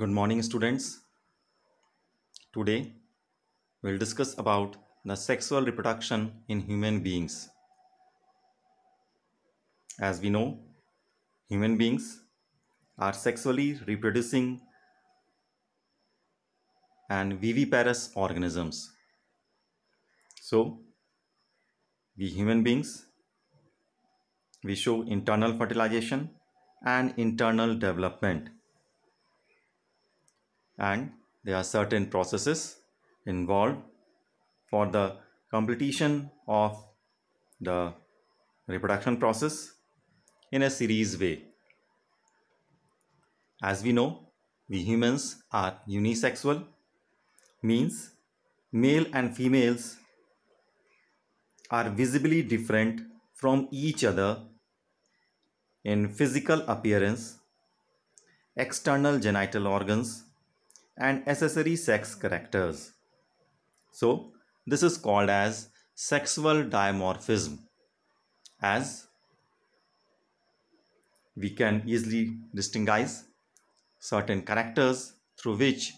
good morning students today we'll discuss about the sexual reproduction in human beings as we know human beings are sexually reproducing and viviparous organisms so we human beings we show internal fertilization and internal development and there are certain processes involved for the completion of the reproduction process in a series way. As we know, we humans are unisexual, means male and females are visibly different from each other in physical appearance, external genital organs, and accessory sex characters. So, this is called as sexual dimorphism as we can easily distinguish certain characters through which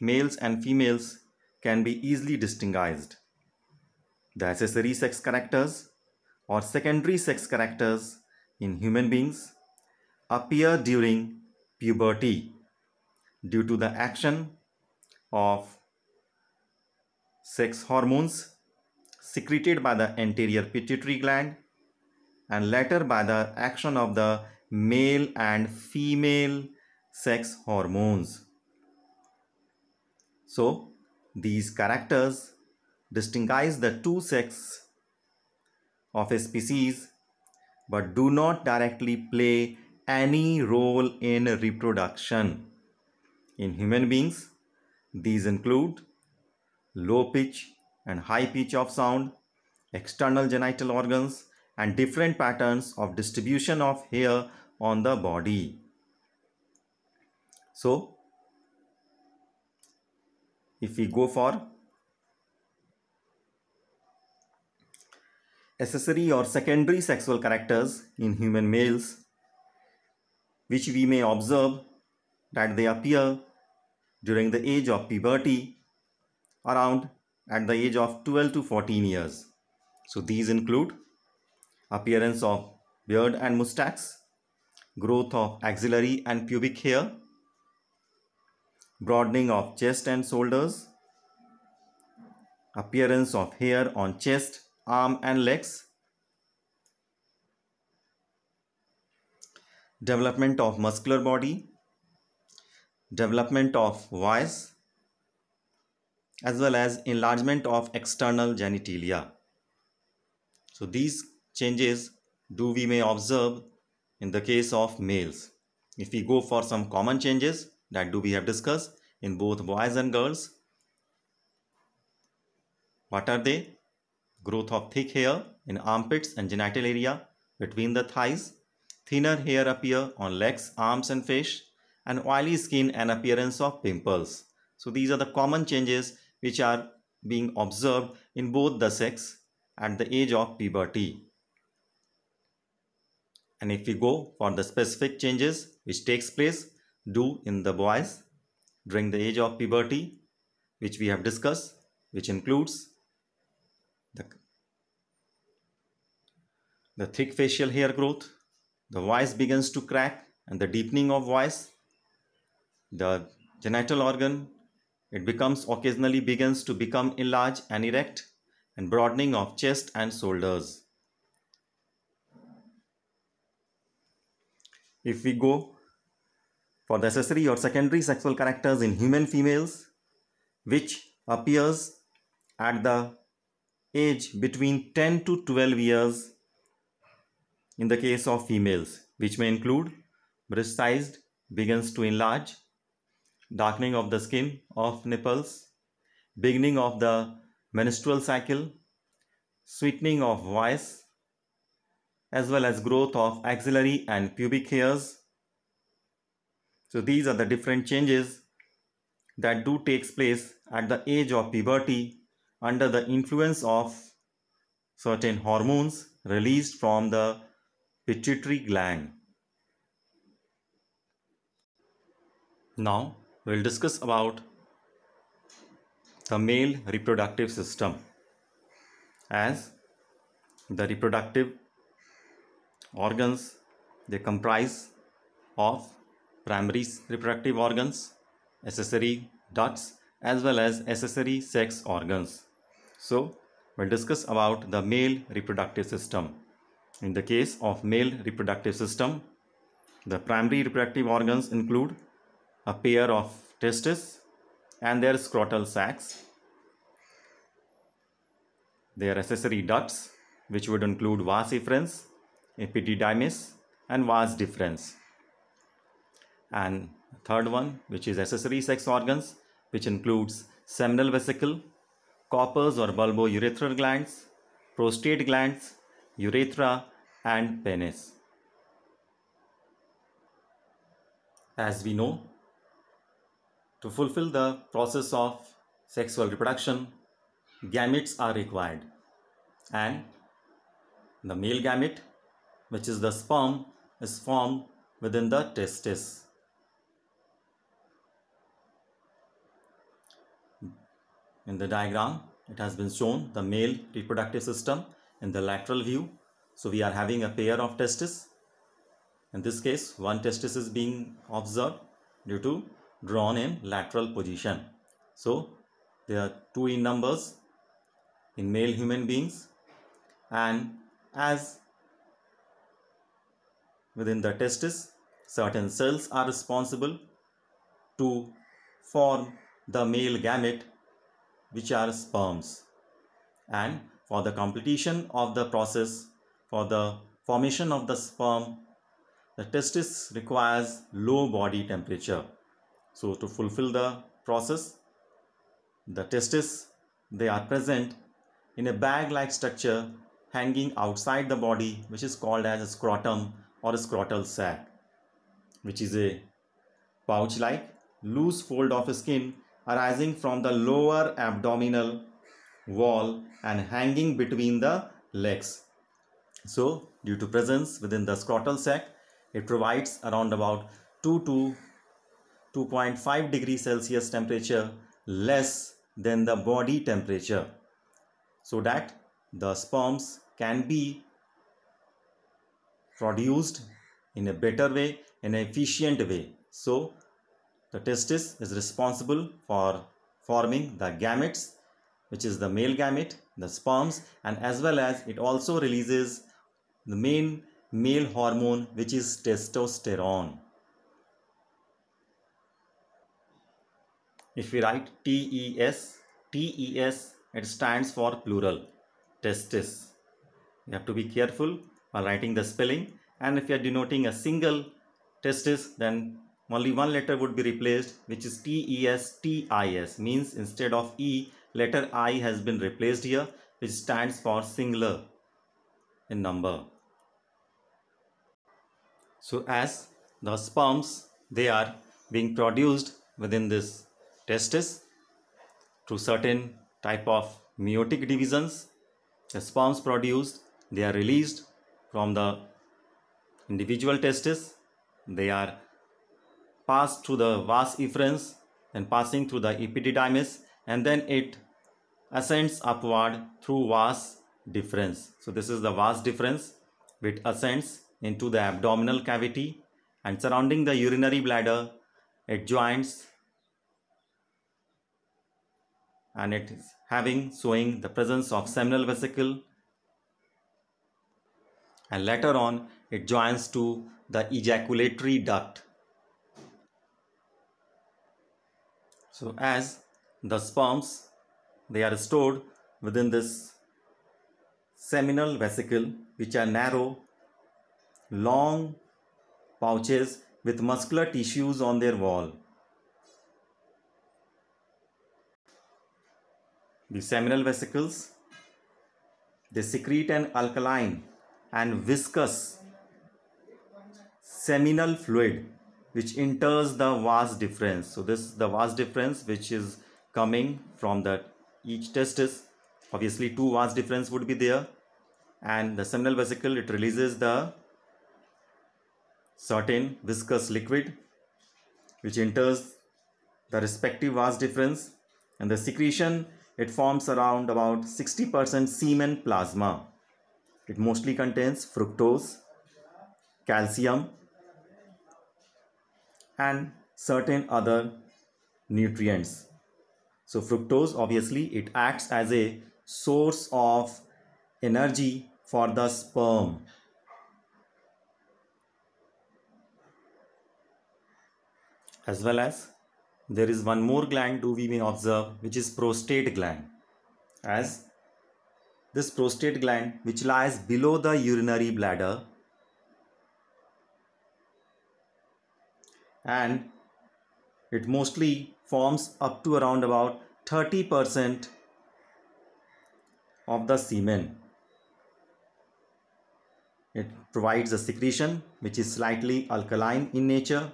males and females can be easily distinguished. The accessory sex characters or secondary sex characters in human beings appear during puberty due to the action of sex hormones secreted by the anterior pituitary gland and later by the action of the male and female sex hormones. So, these characters distinguish the two sexes of a species but do not directly play any role in reproduction in human beings. These include low pitch and high pitch of sound, external genital organs, and different patterns of distribution of hair on the body. So, if we go for accessory or secondary sexual characters in human males, which we may observe that they appear during the age of puberty around at the age of 12 to 14 years. So these include appearance of beard and mustache, growth of axillary and pubic hair, broadening of chest and shoulders, appearance of hair on chest, arm and legs, development of muscular body, development of voice as well as enlargement of external genitalia. So these changes do we may observe in the case of males. If we go for some common changes that do we have discussed in both boys and girls. What are they? Growth of thick hair in armpits and genital area between the thighs. Thinner hair appear on legs, arms and face and oily skin and appearance of pimples. So these are the common changes which are being observed in both the sex at the age of puberty. And if we go for the specific changes which takes place due in the boys during the age of puberty which we have discussed which includes the, the thick facial hair growth, the voice begins to crack and the deepening of voice, the genital organ, it becomes occasionally begins to become enlarged and erect and broadening of chest and shoulders. If we go for the accessory or secondary sexual characters in human females, which appears at the age between 10 to 12 years in the case of females, which may include breast sized begins to enlarge darkening of the skin of nipples, beginning of the menstrual cycle, sweetening of voice, as well as growth of axillary and pubic hairs. So these are the different changes that do takes place at the age of puberty under the influence of certain hormones released from the pituitary gland. Now we'll discuss about the male reproductive system as the reproductive organs they comprise of primary reproductive organs accessory ducts as well as accessory sex organs so we'll discuss about the male reproductive system in the case of male reproductive system the primary reproductive organs include a pair of testes and their scrotal sacs, their accessory ducts, which would include vas deferens, epididymis, and vas deferens. And third one, which is accessory sex organs, which includes seminal vesicle, corpus or bulbourethral glands, prostate glands, urethra, and penis. As we know, to fulfill the process of sexual reproduction, gametes are required and the male gamete which is the sperm is formed within the testis. In the diagram it has been shown the male reproductive system in the lateral view. So we are having a pair of testis. In this case one testis is being observed due to drawn in lateral position. So there are two in numbers in male human beings and as within the testis certain cells are responsible to form the male gamete which are sperms and for the completion of the process for the formation of the sperm the testis requires low body temperature so to fulfill the process, the testes, they are present in a bag-like structure hanging outside the body which is called as a scrotum or a scrotal sac which is a pouch-like loose fold of skin arising from the lower abdominal wall and hanging between the legs. So due to presence within the scrotal sac, it provides around about 2 to 2.5 degree Celsius temperature less than the body temperature so that the sperms can be produced in a better way, in an efficient way. So the testis is responsible for forming the gametes which is the male gamete, the sperms and as well as it also releases the main male hormone which is testosterone. if we write TES, TES, it stands for plural, testis. You have to be careful while writing the spelling. And if you are denoting a single testis, then only one letter would be replaced, which is TES, means instead of E, letter I has been replaced here, which stands for singular in number. So as the sperms, they are being produced within this testes to certain type of meiotic divisions the sperms produced they are released from the individual testes they are passed through the vas deferens and passing through the epididymis and then it ascends upward through vas difference. So this is the vas difference which ascends into the abdominal cavity and surrounding the urinary bladder it joins and it is having showing the presence of seminal vesicle and later on it joins to the ejaculatory duct. So as the sperms they are stored within this seminal vesicle which are narrow long pouches with muscular tissues on their wall. The seminal vesicles, they secrete an alkaline and viscous seminal fluid which enters the vas deferens. So this is the vas deferens which is coming from the each testis. Obviously two vas deferens would be there and the seminal vesicle it releases the certain viscous liquid which enters the respective vas deferens and the secretion it forms around about 60% semen plasma. It mostly contains fructose, calcium, and certain other nutrients. So fructose obviously it acts as a source of energy for the sperm. As well as there is one more gland do we may observe which is prostate gland as this prostate gland which lies below the urinary bladder and it mostly forms up to around about 30% of the semen. It provides a secretion which is slightly alkaline in nature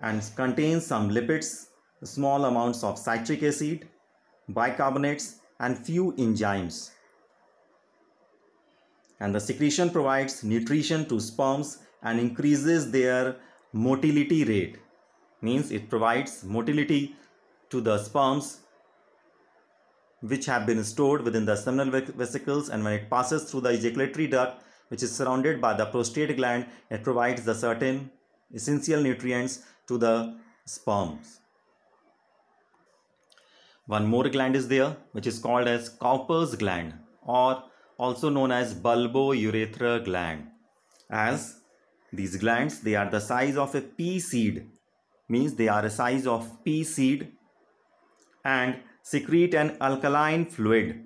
and contains some lipids, small amounts of citric acid, bicarbonates and few enzymes. And the secretion provides nutrition to sperms and increases their motility rate. Means it provides motility to the sperms which have been stored within the seminal vesicles and when it passes through the ejaculatory duct which is surrounded by the prostate gland it provides the certain essential nutrients to the sperms. One more gland is there which is called as Cowper's gland or also known as urethra gland. As these glands they are the size of a pea seed means they are the size of pea seed and secrete an alkaline fluid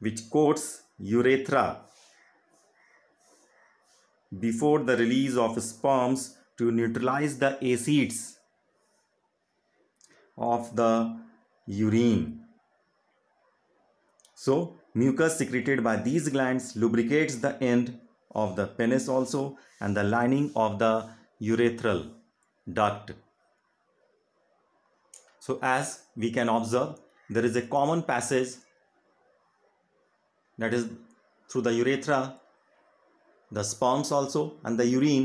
which coats urethra before the release of sperms to neutralize the acids of the urine. So, mucus secreted by these glands lubricates the end of the penis also and the lining of the urethral duct. So, as we can observe, there is a common passage that is through the urethra the sperms also and the urine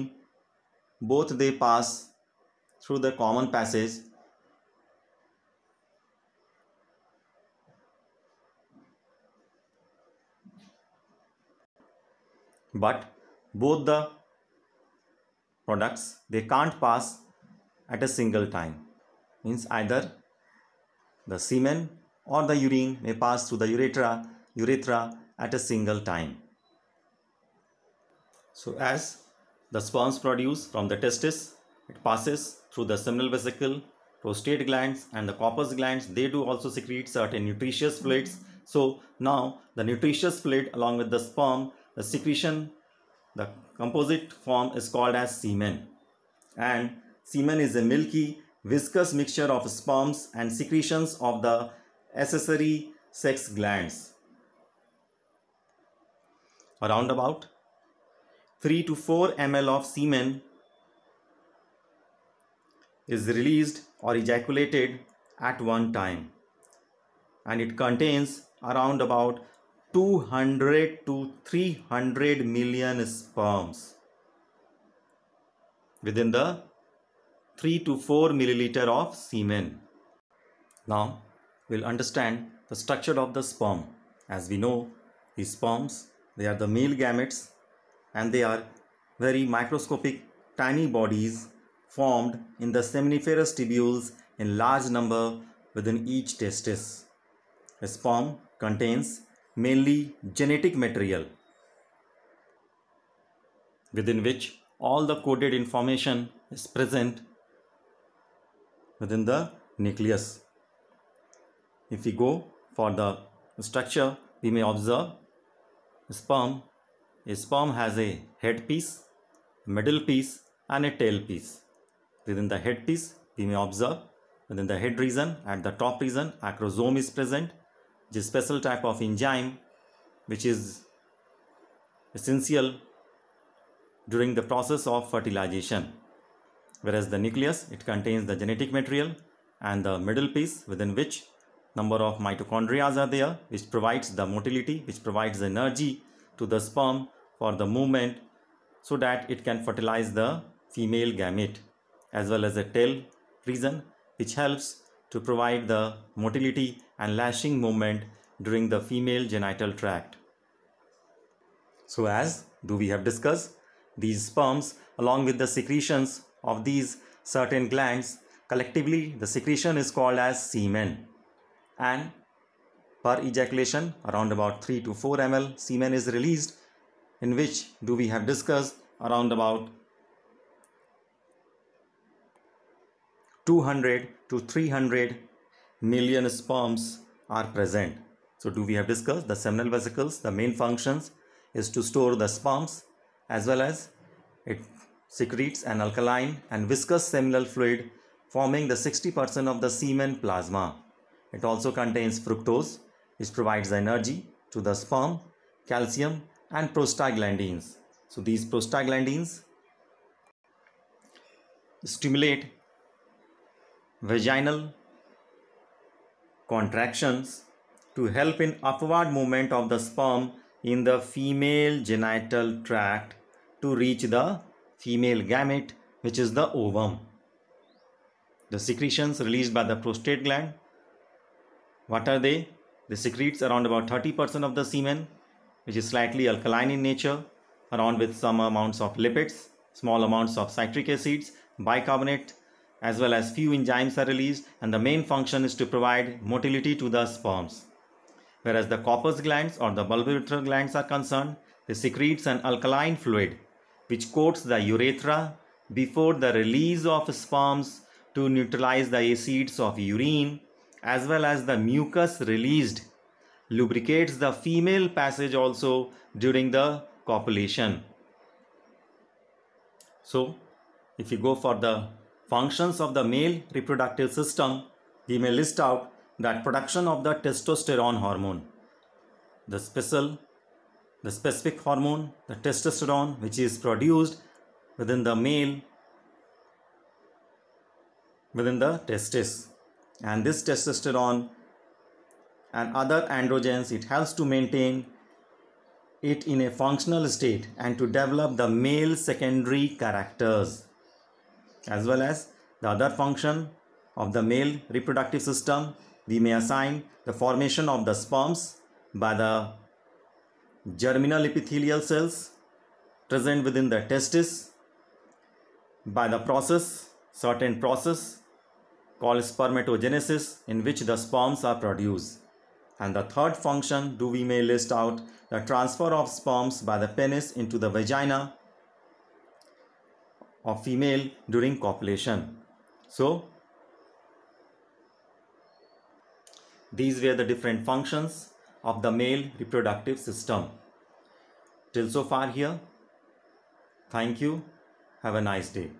both they pass through the common passage but both the products they can't pass at a single time means either the semen or the urine may pass through the urethra urethra at a single time so as the sperms produce from the testis, it passes through the seminal vesicle, prostate glands and the corpus glands. They do also secrete certain nutritious fluids. So now the nutritious fluid along with the sperm, the secretion, the composite form is called as semen. And semen is a milky, viscous mixture of sperms and secretions of the accessory sex glands. Around about 3 to 4 ml of semen is released or ejaculated at one time and it contains around about 200 to 300 million sperms within the 3 to 4 milliliter of semen. Now we'll understand the structure of the sperm. As we know, the sperms, they are the male gametes and they are very microscopic tiny bodies formed in the seminiferous tubules in large number within each testis. A sperm contains mainly genetic material within which all the coded information is present within the nucleus. If we go for the structure, we may observe sperm a sperm has a head piece, middle piece and a tail piece. Within the head piece, we may observe within the head region at the top region acrosome is present, which is special type of enzyme which is essential during the process of fertilization. Whereas the nucleus, it contains the genetic material and the middle piece within which number of mitochondria are there which provides the motility, which provides energy to the sperm for the movement so that it can fertilize the female gamete as well as the tail region which helps to provide the motility and lashing movement during the female genital tract. So as do we have discussed, these sperms along with the secretions of these certain glands, collectively the secretion is called as semen and per ejaculation around about 3 to 4 ml semen is released in which do we have discussed around about 200 to 300 million sperms are present. So do we have discussed the seminal vesicles, the main functions is to store the sperms as well as it secretes an alkaline and viscous seminal fluid forming the 60% of the semen plasma. It also contains fructose which provides energy to the sperm, calcium and prostaglandins. So these prostaglandins stimulate vaginal contractions to help in upward movement of the sperm in the female genital tract to reach the female gamete which is the ovum. The secretions released by the prostate gland, what are they? They secretes around about 30% of the semen which is slightly alkaline in nature, around with some amounts of lipids, small amounts of citric acids, bicarbonate, as well as few enzymes are released and the main function is to provide motility to the sperms. Whereas the corpus glands or the bulbourethral glands are concerned, they secretes an alkaline fluid which coats the urethra before the release of sperms to neutralize the acids of urine as well as the mucus released lubricates the female passage also during the copulation. So, if you go for the functions of the male reproductive system, we may list out that production of the testosterone hormone, the special, the specific hormone, the testosterone which is produced within the male, within the testis. And this testosterone and other androgens, it helps to maintain it in a functional state and to develop the male secondary characters as well as the other function of the male reproductive system we may assign the formation of the sperms by the germinal epithelial cells present within the testis by the process certain process called spermatogenesis in which the sperms are produced and the third function do we may list out the transfer of sperms by the penis into the vagina of female during copulation. So these were the different functions of the male reproductive system. Till so far here. Thank you. Have a nice day.